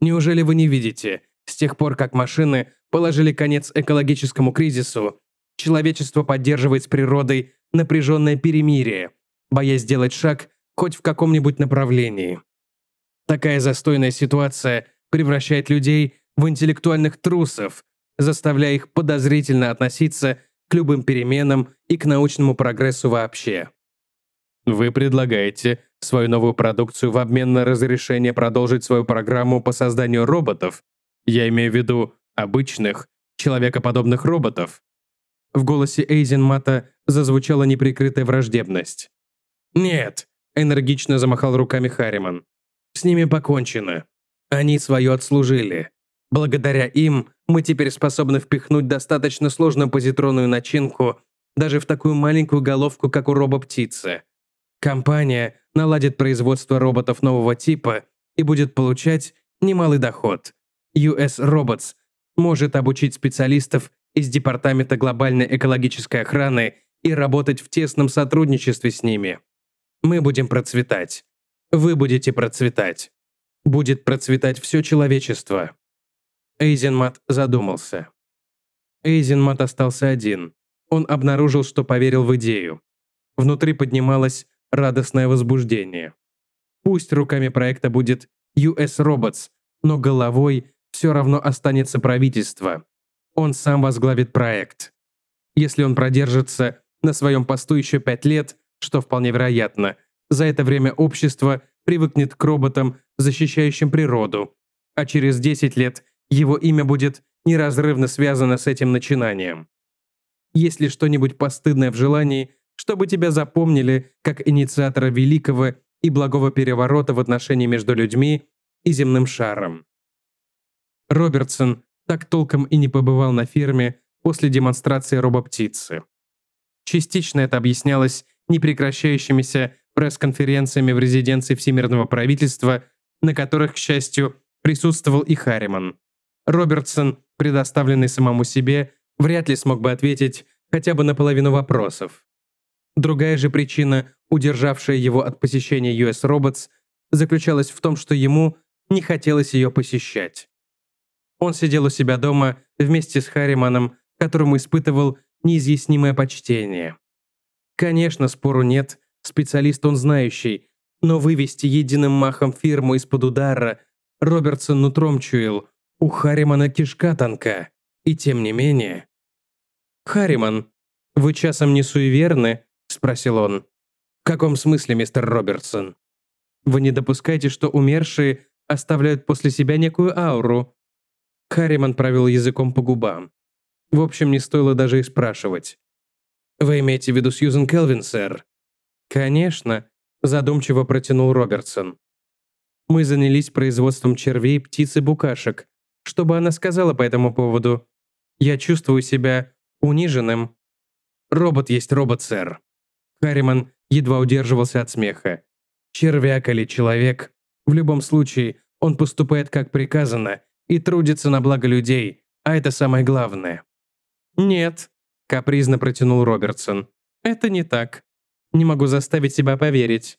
Неужели вы не видите, с тех пор, как машины положили конец экологическому кризису, человечество поддерживает с природой напряженное перемирие, боясь сделать шаг хоть в каком-нибудь направлении. Такая застойная ситуация превращает людей в интеллектуальных трусов, заставляя их подозрительно относиться к любым переменам и к научному прогрессу вообще. Вы предлагаете свою новую продукцию в обмен на разрешение продолжить свою программу по созданию роботов, я имею в виду обычных, человекоподобных роботов, в голосе Эйзенмата зазвучала неприкрытая враждебность. «Нет», – энергично замахал руками Харриман. «С ними покончено. Они свое отслужили. Благодаря им мы теперь способны впихнуть достаточно сложную позитронную начинку даже в такую маленькую головку, как у робоптицы. Компания наладит производство роботов нового типа и будет получать немалый доход. US Robots может обучить специалистов из Департамента глобальной экологической охраны и работать в тесном сотрудничестве с ними. Мы будем процветать. Вы будете процветать. Будет процветать все человечество. Эйзенмат задумался. Эйзенмат остался один. Он обнаружил, что поверил в идею. Внутри поднималось радостное возбуждение. Пусть руками проекта будет US Robots, но головой все равно останется правительство, он сам возглавит проект. Если он продержится на своем посту еще пять лет, что вполне вероятно, за это время общество привыкнет к роботам, защищающим природу, а через 10 лет его имя будет неразрывно связано с этим начинанием. Есть ли что-нибудь постыдное в желании, чтобы тебя запомнили как инициатора великого и благого переворота в отношении между людьми и земным шаром? Робертсон так толком и не побывал на ферме после демонстрации робоптицы. Частично это объяснялось непрекращающимися пресс-конференциями в резиденции Всемирного правительства, на которых, к счастью, присутствовал и Харриман. Робертсон, предоставленный самому себе, вряд ли смог бы ответить хотя бы на половину вопросов. Другая же причина, удержавшая его от посещения US Robots, заключалась в том, что ему не хотелось ее посещать. Он сидел у себя дома вместе с Харриманом, которому испытывал неизъяснимое почтение. Конечно, спору нет, специалист он знающий, но вывести единым махом фирму из-под удара Робертсон нутром чуял, у Харримана кишка тонка, и тем не менее. «Харриман, вы часом не суеверны?» – спросил он. «В каком смысле, мистер Робертсон?» «Вы не допускаете, что умершие оставляют после себя некую ауру?» Харриман провел языком по губам. В общем, не стоило даже и спрашивать. «Вы имеете в виду Сьюзен Келвин, сэр?» «Конечно», – задумчиво протянул Робертсон. «Мы занялись производством червей, птиц и букашек. Что бы она сказала по этому поводу? Я чувствую себя униженным». «Робот есть робот, сэр». Харриман едва удерживался от смеха. «Червяк или человек. В любом случае, он поступает как приказано и трудится на благо людей, а это самое главное». «Нет», — капризно протянул Робертсон. «Это не так. Не могу заставить себя поверить».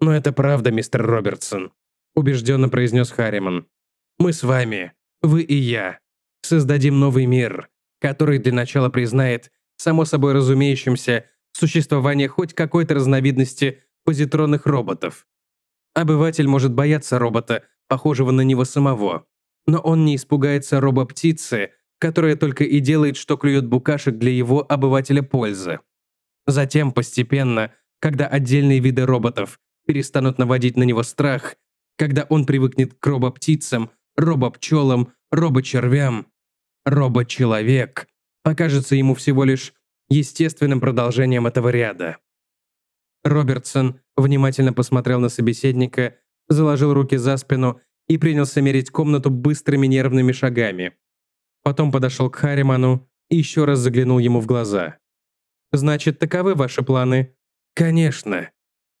«Но это правда, мистер Робертсон», — убежденно произнес Харриман. «Мы с вами, вы и я, создадим новый мир, который для начала признает, само собой разумеющимся, существование хоть какой-то разновидности позитронных роботов. Обыватель может бояться робота, похожего на него самого но он не испугается робоптицы, которая только и делает, что клюет букашек для его обывателя пользы. Затем постепенно, когда отдельные виды роботов перестанут наводить на него страх, когда он привыкнет к робоптицам, робопчелам, робочервям, человек, покажется ему всего лишь естественным продолжением этого ряда. Робертсон внимательно посмотрел на собеседника, заложил руки за спину и принялся мерить комнату быстрыми нервными шагами. Потом подошел к Хариману и еще раз заглянул ему в глаза. «Значит, таковы ваши планы?» «Конечно.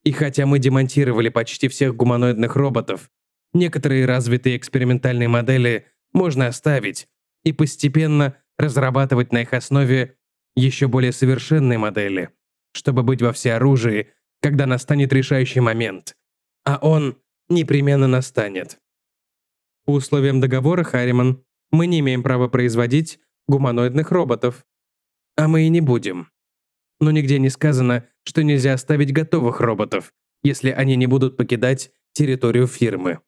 И хотя мы демонтировали почти всех гуманоидных роботов, некоторые развитые экспериментальные модели можно оставить и постепенно разрабатывать на их основе еще более совершенные модели, чтобы быть во всеоружии, когда настанет решающий момент. А он непременно настанет. По условиям договора, Харриман, мы не имеем права производить гуманоидных роботов. А мы и не будем. Но нигде не сказано, что нельзя оставить готовых роботов, если они не будут покидать территорию фирмы.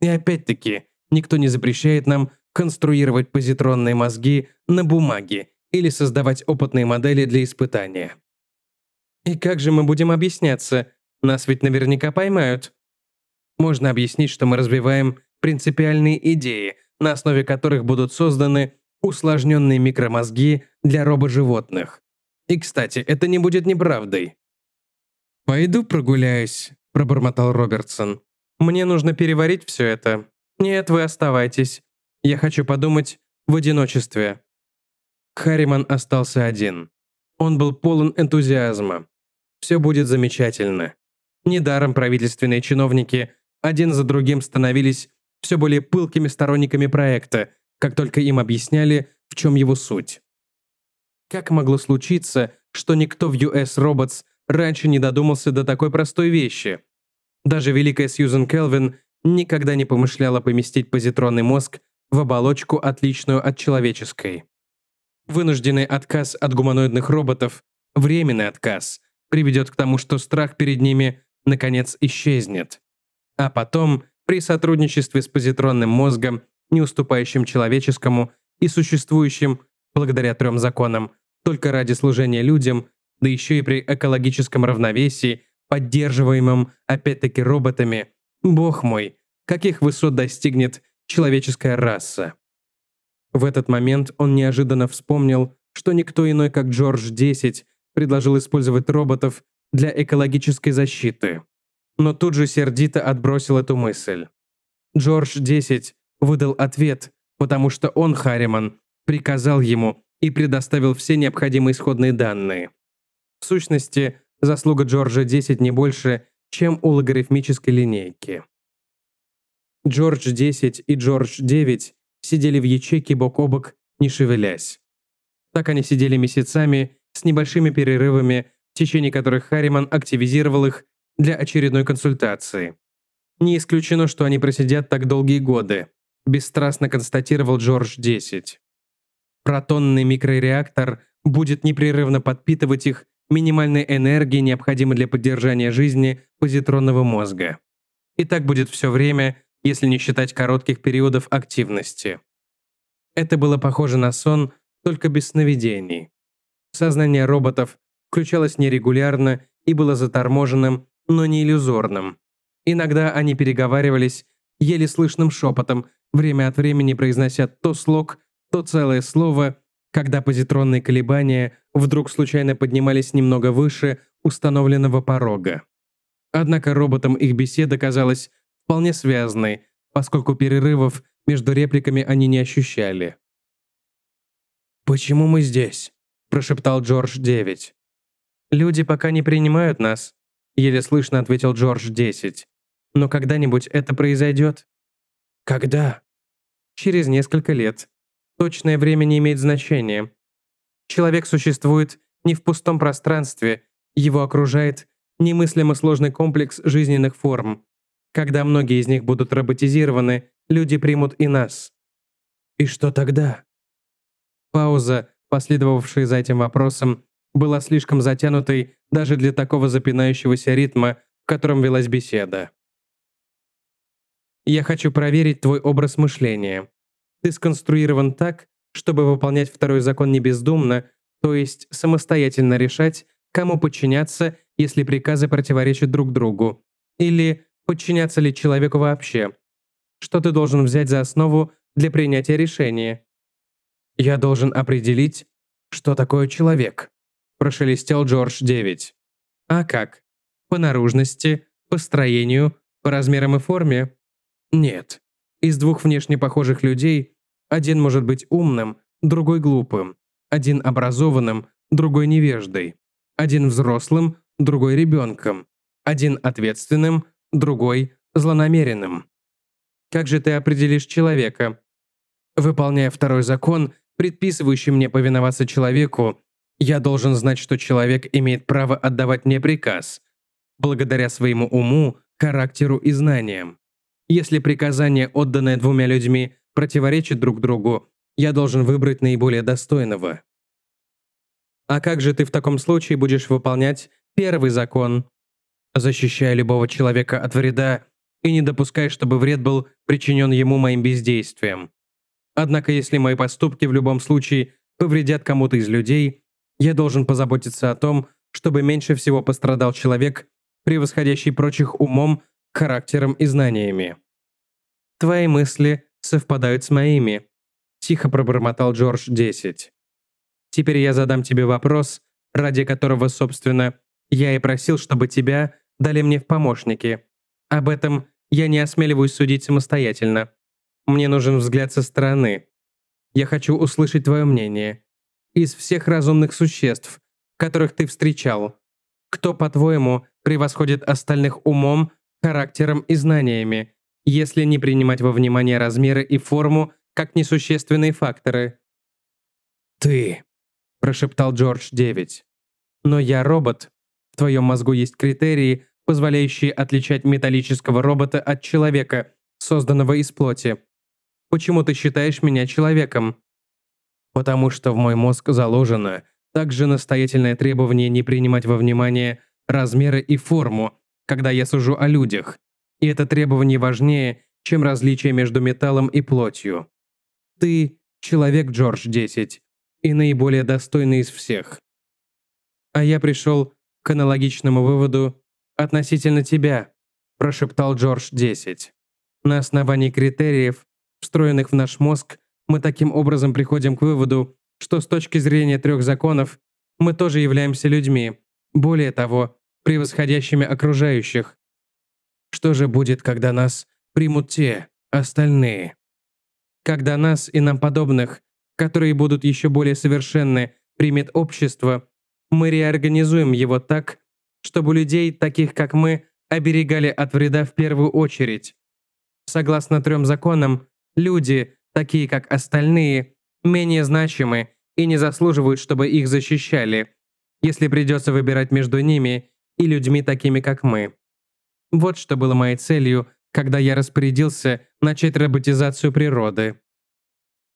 И опять-таки, никто не запрещает нам конструировать позитронные мозги на бумаге или создавать опытные модели для испытания. И как же мы будем объясняться? Нас ведь наверняка поймают. Можно объяснить, что мы развиваем принципиальные идеи, на основе которых будут созданы усложненные микромозги для робо животных И, кстати, это не будет неправдой. «Пойду прогуляюсь», – пробормотал Робертсон. «Мне нужно переварить все это. Нет, вы оставайтесь. Я хочу подумать в одиночестве». Харриман остался один. Он был полон энтузиазма. Все будет замечательно. Недаром правительственные чиновники один за другим становились все более пылкими сторонниками проекта, как только им объясняли, в чем его суть. Как могло случиться, что никто в US Robots раньше не додумался до такой простой вещи? Даже великая Сьюзен Келвин никогда не помышляла поместить позитронный мозг в оболочку, отличную от человеческой. Вынужденный отказ от гуманоидных роботов, временный отказ, приведет к тому, что страх перед ними, наконец, исчезнет. А потом при сотрудничестве с позитронным мозгом, не уступающим человеческому и существующим, благодаря трем законам, только ради служения людям, да еще и при экологическом равновесии, поддерживаемом опять-таки роботами. Бог мой, каких высот достигнет человеческая раса? В этот момент он неожиданно вспомнил, что никто иной, как Джордж 10, предложил использовать роботов для экологической защиты но тут же сердито отбросил эту мысль. Джордж 10 выдал ответ, потому что он, Харриман, приказал ему и предоставил все необходимые исходные данные. В сущности, заслуга Джорджа 10 не больше, чем у логарифмической линейки. Джордж 10 и Джордж 9 сидели в ячейке бок о бок, не шевелясь. Так они сидели месяцами, с небольшими перерывами, в течение которых Харриман активизировал их для очередной консультации. Не исключено, что они просидят так долгие годы, бесстрастно констатировал Джордж-10. Протонный микрореактор будет непрерывно подпитывать их минимальной энергией, необходимой для поддержания жизни позитронного мозга. И так будет все время, если не считать коротких периодов активности. Это было похоже на сон, только без сновидений. Сознание роботов включалось нерегулярно и было заторможенным но не иллюзорным. Иногда они переговаривались еле слышным шепотом, время от времени произнося то слог, то целое слово, когда позитронные колебания вдруг случайно поднимались немного выше установленного порога. Однако роботам их беседа казалась вполне связанной, поскольку перерывов между репликами они не ощущали. «Почему мы здесь?» – прошептал Джордж 9. «Люди пока не принимают нас», Еле слышно ответил Джордж 10. Но когда-нибудь это произойдет? Когда? Через несколько лет. Точное время не имеет значения. Человек существует не в пустом пространстве, его окружает немыслимо сложный комплекс жизненных форм. Когда многие из них будут роботизированы, люди примут и нас. И что тогда? Пауза, последовавшая за этим вопросом, была слишком затянутой даже для такого запинающегося ритма, в котором велась беседа. «Я хочу проверить твой образ мышления. Ты сконструирован так, чтобы выполнять второй закон не бездумно, то есть самостоятельно решать, кому подчиняться, если приказы противоречат друг другу, или подчиняться ли человеку вообще. Что ты должен взять за основу для принятия решения? Я должен определить, что такое человек прошелестел Джордж 9. А как? По наружности, по строению, по размерам и форме? Нет. Из двух внешне похожих людей один может быть умным, другой глупым, один образованным, другой невеждой, один взрослым, другой ребенком, один ответственным, другой злонамеренным. Как же ты определишь человека? Выполняя второй закон, предписывающий мне повиноваться человеку, я должен знать, что человек имеет право отдавать мне приказ, благодаря своему уму, характеру и знаниям. Если приказание, отданное двумя людьми, противоречит друг другу, я должен выбрать наиболее достойного. А как же ты в таком случае будешь выполнять первый закон, защищая любого человека от вреда и не допуская, чтобы вред был причинен ему моим бездействием? Однако если мои поступки в любом случае повредят кому-то из людей, я должен позаботиться о том, чтобы меньше всего пострадал человек, превосходящий прочих умом, характером и знаниями. «Твои мысли совпадают с моими», – тихо пробормотал Джордж 10. «Теперь я задам тебе вопрос, ради которого, собственно, я и просил, чтобы тебя дали мне в помощники. Об этом я не осмеливаюсь судить самостоятельно. Мне нужен взгляд со стороны. Я хочу услышать твое мнение из всех разумных существ, которых ты встречал? Кто, по-твоему, превосходит остальных умом, характером и знаниями, если не принимать во внимание размеры и форму как несущественные факторы? «Ты», – прошептал Джордж 9. «Но я робот. В твоем мозгу есть критерии, позволяющие отличать металлического робота от человека, созданного из плоти. Почему ты считаешь меня человеком?» потому что в мой мозг заложено также настоятельное требование не принимать во внимание размеры и форму, когда я сужу о людях, и это требование важнее, чем различие между металлом и плотью. Ты – человек Джордж-10 и наиболее достойный из всех. А я пришел к аналогичному выводу относительно тебя, прошептал Джордж-10. На основании критериев, встроенных в наш мозг, мы таким образом приходим к выводу, что с точки зрения трех законов мы тоже являемся людьми, более того, превосходящими окружающих. Что же будет, когда нас примут те, остальные? Когда нас и нам подобных, которые будут еще более совершенны, примет общество, мы реорганизуем его так, чтобы людей, таких как мы, оберегали от вреда в первую очередь. Согласно трем законам, люди, такие как остальные, менее значимы и не заслуживают, чтобы их защищали, если придется выбирать между ними и людьми такими, как мы. Вот что было моей целью, когда я распорядился начать роботизацию природы.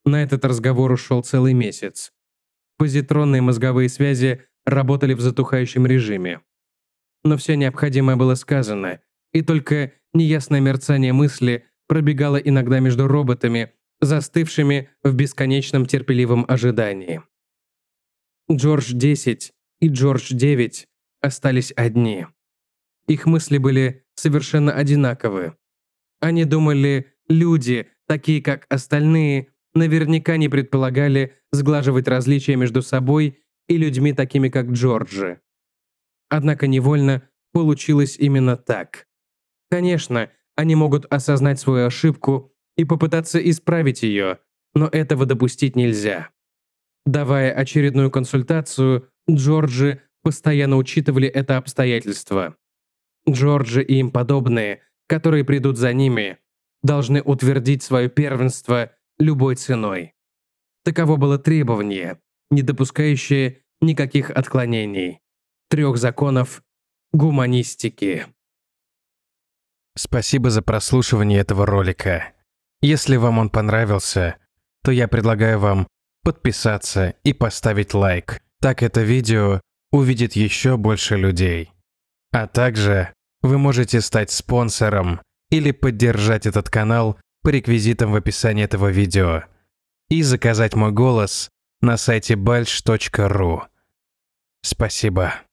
На этот разговор ушел целый месяц. Позитронные мозговые связи работали в затухающем режиме. Но все необходимое было сказано, и только неясное мерцание мысли пробегало иногда между роботами, застывшими в бесконечном терпеливом ожидании. Джордж-10 и Джордж-9 остались одни. Их мысли были совершенно одинаковы. Они думали, люди, такие как остальные, наверняка не предполагали сглаживать различия между собой и людьми такими как Джорджи. Однако невольно получилось именно так. Конечно, они могут осознать свою ошибку и попытаться исправить ее, но этого допустить нельзя. Давая очередную консультацию, Джорджи постоянно учитывали это обстоятельство. Джорджи и им подобные, которые придут за ними, должны утвердить свое первенство любой ценой. Таково было требование, не допускающее никаких отклонений. Трех законов гуманистики. Спасибо за прослушивание этого ролика. Если вам он понравился, то я предлагаю вам подписаться и поставить лайк. Так это видео увидит еще больше людей. А также вы можете стать спонсором или поддержать этот канал по реквизитам в описании этого видео и заказать мой голос на сайте balch.ru. Спасибо.